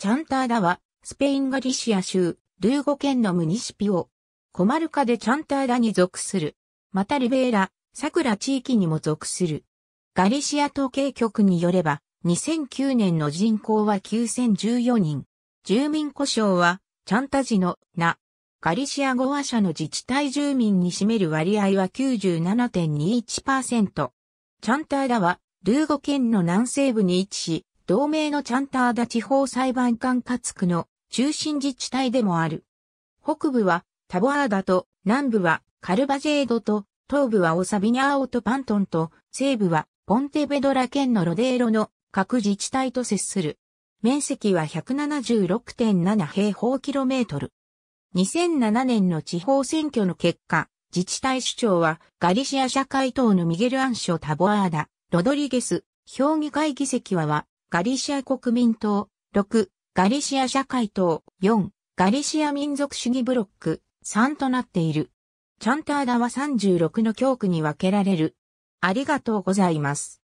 チャンターダは、スペインガリシア州、ルーゴ県のムニシピオ。コマルカでチャンターダに属する。またリベーラ、サクラ地域にも属する。ガリシア統計局によれば、2009年の人口は9014人。住民故障は、チャンタジの、な。ガリシア語話者の自治体住民に占める割合は97.21%。チャンターダは、ルーゴ県の南西部に位置し、同盟のチャンターダ地方裁判官家畜の中心自治体でもある。北部はタボアーダと南部はカルバジェードと東部はオサビニャーオとパントンと西部はポンテベドラ県のロデーロの各自治体と接する。面積は176.7平方キロメートル。2007年の地方選挙の結果、自治体首長はガリシア社会党のミゲル・アンショ・タボアーダ、ロドリゲス、評議会議席はは、ガリシア国民党、6、ガリシア社会党、4、ガリシア民族主義ブロック、3となっている。チャンターダは36の教区に分けられる。ありがとうございます。